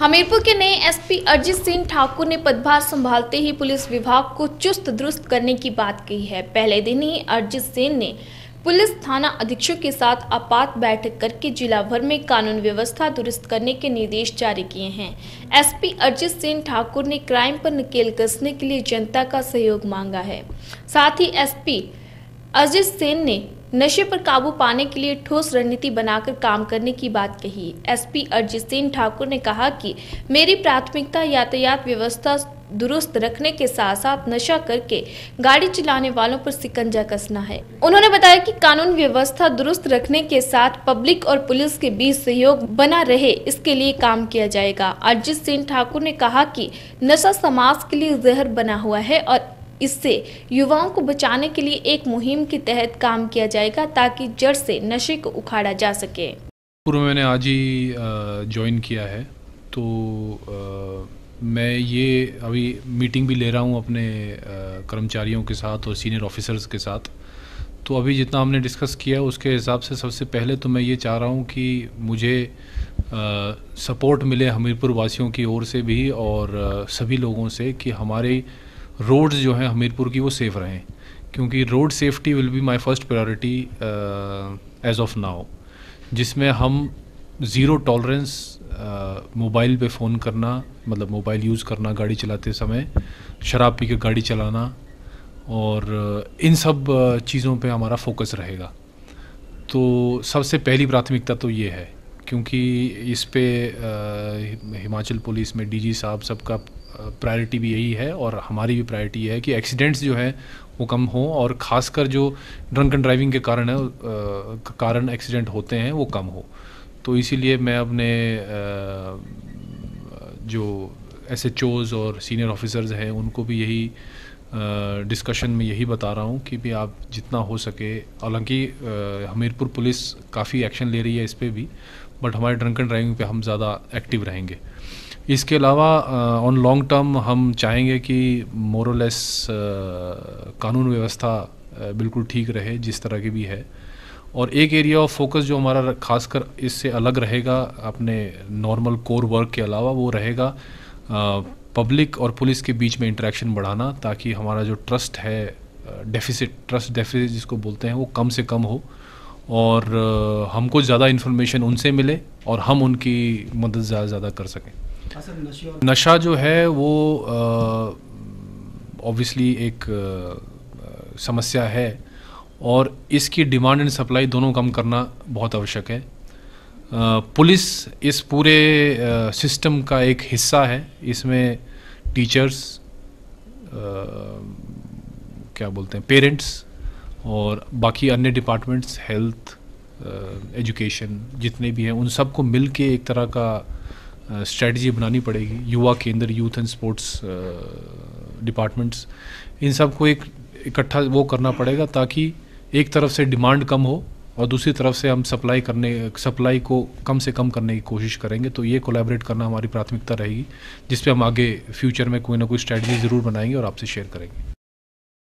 हमीरपुर के नए एसपी अरिजीत सिंह ठाकुर ने पदभार संभालते ही पुलिस विभाग को चुस्त दुरुस्त करने की बात कही है पहले दिन ही अरिजीत सिंह ने पुलिस थाना अधीक्षक के साथ आपात बैठक करके जिला भर में कानून व्यवस्था दुरुस्त करने के निर्देश जारी किए हैं एसपी अरिजीत सिंह ठाकुर ने क्राइम पर नकेल कसने के लिए जनता का सहयोग मांगा है साथ ही एसपी अरिजीत सिंह ने नशे पर काबू पाने के लिए ठोस रणनीति बनाकर काम करने की बात कही एसपी अरिजीत सिंह ठाकुर ने कहा कि मेरी प्राथमिकता यातायात व्यवस्था दुरुस्त रखने के साथ साथ नशा करके गाड़ी चलाने वालों पर सिकंजा कसना है उन्होंने बताया कि कानून व्यवस्था दुरुस्त रखने के साथ पब्लिक और पुलिस के बीच सहयोग बना रहे इसके लिए काम किया जाएगा अरिजीत सिंह ठाकुर ने कहा कि नशा समाज के लिए जहर बना हुआ है और इससे युवाओं को बचाने के लिए एक मुहिम के तहत काम किया जाएगा ताकि जड़ से नशे को उखाड़ा जा सके पूर्व मैंने आज ही ज्वाइन किया है तो आ, मैं ये अभी मीटिंग भी ले रहा हूँ अपने कर्मचारियों के साथ और सीनियर ऑफिसर्स के साथ तो अभी जितना हमने डिस्कस किया उसके हिसाब से सबसे पहले तो मैं ये चाह रहा हूँ कि मुझे आ, सपोर्ट मिले हमीरपुर वासियों की ओर से भी और आ, सभी लोगों से कि हमारे रोड्स जो हैं हमीरपुर की वो सेफ़ रहें क्योंकि road safety will be my first priority as of now जिसमें हम ज़ीरो टॉलरेंस मोबाइल पे फ़ोन करना मतलब मोबाइल यूज़ करना गाड़ी चलाते समय शराब पी के गाड़ी चलाना और uh, इन सब uh, चीज़ों पे हमारा फोकस रहेगा तो सबसे पहली प्राथमिकता तो ये है क्योंकि इस पर uh, हिमाचल पुलिस में डीजी साहब सबका प्रायोरिटी भी यही है और हमारी भी प्रायोरिटी है कि एक्सीडेंट्स जो है वो कम हो और ख़ासकर जो ड्रंक एंड ड्राइविंग के कारण है कारण एक्सीडेंट होते हैं वो कम हो तो इसीलिए मैं अपने जो एस एच ओज़ और सीनियर ऑफिसर्स हैं उनको भी यही डिस्कशन में यही बता रहा हूँ कि भी आप जितना हो सके हालांकि हमीरपुर पुलिस काफ़ी एक्शन ले रही है इस पर भी बट हमारे ड्रंक एंड ड्राइविंग पे हम ज़्यादा एक्टिव रहेंगे इसके अलावा ऑन लॉन्ग टर्म हम चाहेंगे कि मोरलेस कानून व्यवस्था बिल्कुल ठीक रहे जिस तरह की भी है और एक एरिया ऑफ फोकस जो हमारा खासकर इससे अलग रहेगा अपने नॉर्मल कोर वर्क के अलावा वो रहेगा पब्लिक और पुलिस के बीच में इंटरेक्शन बढ़ाना ताकि हमारा जो ट्रस्ट है डेफिसिट ट्रस्ट डेफिसिट जिसको बोलते हैं वो कम से कम हो और हमको ज़्यादा इन्फॉर्मेशन उनसे मिले और हम उनकी मदद ज़्यादा ज़्यादा कर सकें नशा जो है वो ऑब्वियसली एक आ, समस्या है और इसकी डिमांड एंड सप्लाई दोनों कम करना बहुत आवश्यक है आ, पुलिस इस पूरे सिस्टम का एक हिस्सा है इसमें टीचर्स क्या बोलते हैं पेरेंट्स और बाकी अन्य डिपार्टमेंट्स हेल्थ एजुकेशन जितने भी हैं उन सबको मिल के एक तरह का स्ट्रेटजी बनानी पड़ेगी युवा केंद्र यूथ एंड स्पोर्ट्स डिपार्टमेंट्स इन सब को एक इकट्ठा वो करना पड़ेगा ताकि एक तरफ से डिमांड कम हो और दूसरी तरफ से हम सप्लाई करने सप्लाई को कम से कम करने की कोशिश करेंगे तो ये कोलैबोरेट करना हमारी प्राथमिकता रहेगी जिस पे हम आगे फ्यूचर में कोई ना कोई स्ट्रैटेजी ज़रूर बनाएंगे और आपसे शेयर करेंगे